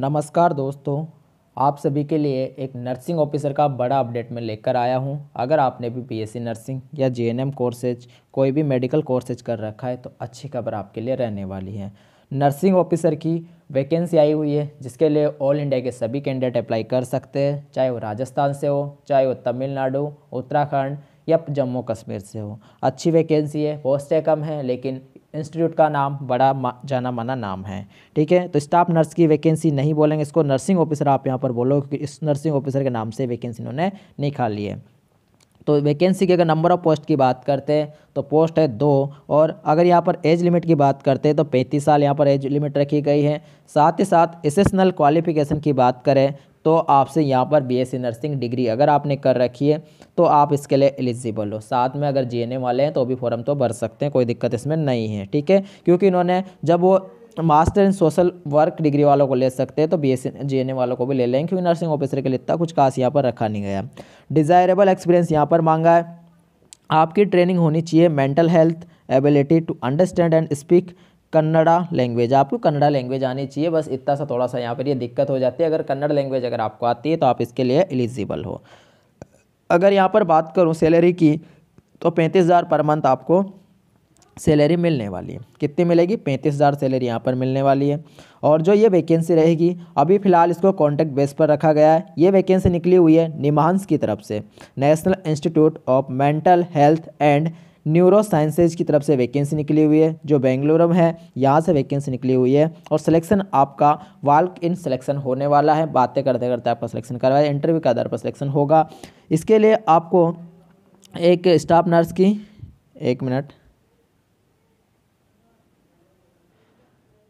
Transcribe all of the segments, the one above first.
नमस्कार दोस्तों आप सभी के लिए एक नर्सिंग ऑफिसर का बड़ा अपडेट मैं लेकर आया हूं अगर आपने भी बीएससी नर्सिंग या जेएनएम कोर्सेज कोई भी मेडिकल कोर्सेज कर रखा है तो अच्छी खबर आपके लिए रहने वाली है नर्सिंग ऑफिसर की वैकेंसी आई हुई है जिसके लिए ऑल इंडिया के सभी कैंडिडेट अप्लाई कर सकते हैं चाहे वो राजस्थान से हो चाहे वो तमिलनाडु उत्तराखंड या जम्मू कश्मीर से हो अच्छी वैकेंसी है पोस्टें कम हैं लेकिन इंस्टीट्यूट का नाम बड़ा मा, जाना माना नाम है ठीक है तो स्टाफ नर्स की वैकेंसी नहीं बोलेंगे इसको नर्सिंग ऑफिसर आप यहाँ पर बोलो क्योंकि इस नर्सिंग ऑफिसर के नाम से वैकेंसी इन्होंने निकाली है तो वैकेंसी की अगर नंबर ऑफ पोस्ट की बात करते हैं तो पोस्ट है दो और अगर यहाँ पर एज लिमिट की बात करते हैं तो पैंतीस साल यहाँ पर एज लिमिट रखी गई है साथ ही साथ एसेसनल क्वालिफिकेशन की बात करें तो आपसे यहाँ पर बीएससी नर्सिंग डिग्री अगर आपने कर रखी है तो आप इसके लिए एलिजिबल हो साथ में अगर जीएनएम वाले हैं तो भी फॉर्म तो भर सकते हैं कोई दिक्कत इसमें नहीं है ठीक है क्योंकि इन्होंने जब वो master in social work degree वालों को ले सकते हैं तो बी एस सी वालों को भी ले लेंगे क्योंकि नर्सिंग ऑफिसर के लिए इतना कुछ खास यहाँ पर रखा नहीं गया डिज़ायरेबल एक्सपीरियंस यहाँ पर मांगा है आपकी ट्रेनिंग होनी चाहिए mental health ability to understand and speak Kannada language आपको कन्नड़ा लैंग्वेज आनी चाहिए बस इतना सा थोड़ा सा यहाँ पर ये दिक्कत हो जाती है अगर कन्नड़ लैंग्वेज अगर आपको आती है तो आप इसके लिए एलिजिबल हो अगर यहाँ पर बात करूँ सैलरी की तो पैंतीस हज़ार पर मंथ आपको सैलरी मिलने वाली है कितनी मिलेगी पैंतीस हज़ार सैलरी यहाँ पर मिलने वाली है और जो ये वैकेंसी रहेगी अभी फ़िलहाल इसको कॉन्टैक्ट बेस पर रखा गया है ये वैकेंसी निकली हुई है निमांस की तरफ से national institute of mental health and neuro sciences की तरफ से वैकेंसी निकली हुई है जो बेंगलुरु में है यहाँ से वैकेंसी निकली हुई है और सिलेक्शन आपका वाल्क इन सिलेक्शन होने वाला है बातें करते करते आपका सिलेक्शन करवाया इंटरव्यू के आधार पर सिलेक्शन होगा इसके लिए आपको एक स्टाफ नर्स की एक मिनट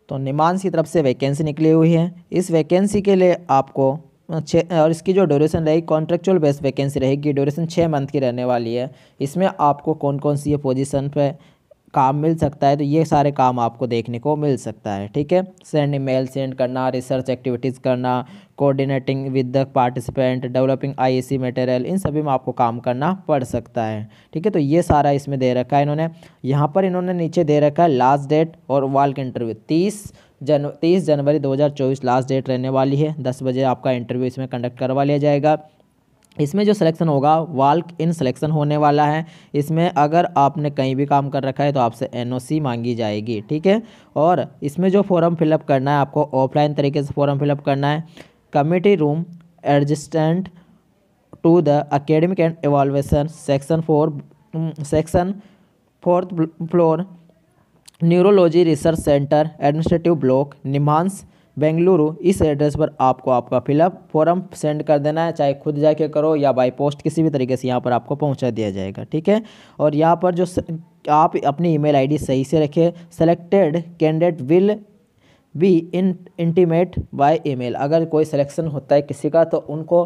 तो निमांस की तरफ से वैकेंसी निकली हुई है इस वैकेंसी के लिए आपको छः और इसकी जो ड्यूरेशन रहेगी कॉन्ट्रेक्चुअल बेस वैकेंसी रहेगी ड्यूरेशन छः मंथ की रहने वाली है इसमें आपको कौन कौन सी पोजिशन पोजीशन पे काम मिल सकता है तो ये सारे काम आपको देखने को मिल सकता है ठीक है सेंड ईमेल सेंड करना रिसर्च एक्टिविटीज़ करना coordinating with the participant developing IAC material इन सभी में आपको काम करना पड़ सकता है ठीक है तो ये सारा इसमें दे रखा है इन्होंने यहाँ पर इन्होंने नीचे दे रखा है लास्ट डेट और वाल्क इंटरव्यू तीस जन तेईस जनवरी 2024 लास्ट डेट रहने वाली है दस बजे आपका इंटरव्यू इसमें कंडक्ट करवा लिया जाएगा इसमें जो सिलेक्शन होगा वाल्क इन सिलेक्शन होने वाला है इसमें अगर आपने कहीं भी काम कर रखा है तो आपसे एनओसी मांगी जाएगी ठीक है और इसमें जो फॉर्म फिलअप करना है आपको ऑफलाइन तरीके से फॉर्म फिलअप करना है committee room adjacent to the academic and evaluation section four section fourth floor neurology research centre administrative block NIMHANS Bengaluru इस एड्रेस पर आपको आपका फिलअप फॉर्म सेंड कर देना है चाहे खुद जाके करो या बाई पोस्ट किसी भी तरीके से यहाँ पर आपको पहुँचा दिया जाएगा ठीक है और यहाँ पर जो आप अपनी ईमेल आईडी सही से रखें selected candidate will be in intimate by email अगर कोई सिलेक्शन होता है किसी का तो उनको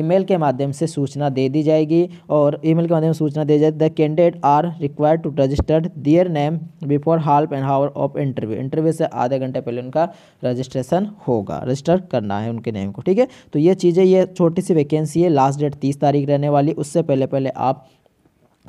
ईमेल के माध्यम से सूचना दे दी जाएगी और ईमेल के माध्यम से सूचना दे जाए the candidate are required to registered their name before half and hour of interview interview से आधे घंटे पहले उनका रजिस्ट्रेशन होगा रजिस्टर करना है उनके नेम को ठीक है तो ये चीज़ें ये छोटी सी वैकेंसी है लास्ट डेट तीस तारीख रहने वाली उससे पहले पहले आप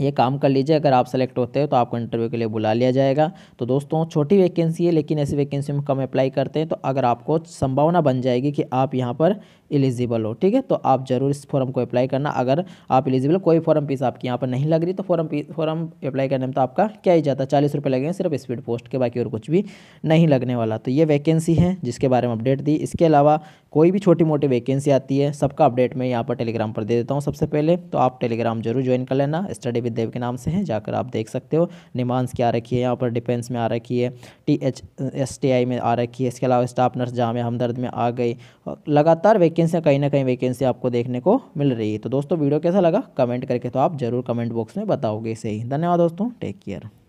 ये काम कर लीजिए अगर आप सेलेक्ट होते हो तो आपको इंटरव्यू के लिए बुला लिया जाएगा तो दोस्तों छोटी वैकेंसी है लेकिन ऐसी वैकेंसी में कम अप्लाई करते हैं तो अगर आपको संभावना बन जाएगी कि आप यहाँ पर एलिजिबल हो ठीक है तो आप ज़रूर इस फॉर्म को अप्लाई करना अगर आप एलिजिबल कोई फॉर्म फीस आपकी यहाँ पर नहीं लग रही तो फॉर्म फॉर्म अप्लाई करने में तो आपका क्या ही जाता है चालीस रुपये लगेंगे सिर्फ स्पीड पोस्ट के बाकी और कुछ भी नहीं लगने वाला तो ये वैकेंसी है जिसके बारे में अपडेट दी इसके अलावा कोई भी छोटी मोटी वैकेंसी आती है सबका अपडेट मैं यहाँ पर टेलीग्राम पर दे देता हूँ सबसे पहले तो आप टेलीग्राम जरूर ज्वाइन कर लेना स्टडी विद देव के नाम से है जाकर आप देख सकते हो निमांस की आ रखी है यहाँ पर डिफेंस में आ रखी है T H S T I में आ रखी है इसके अलावा स्टाफ नर्स जाम हमदर्द में आ गई लगातार वैकेंसी वैकेंसियाँ कहीं ना कहीं वैकेंसी आपको देखने को मिल रही है तो दोस्तों वीडियो कैसा लगा कमेंट करके तो आप जरूर कमेंट बॉक्स में बताओगे सही धन्यवाद दोस्तों टेक केयर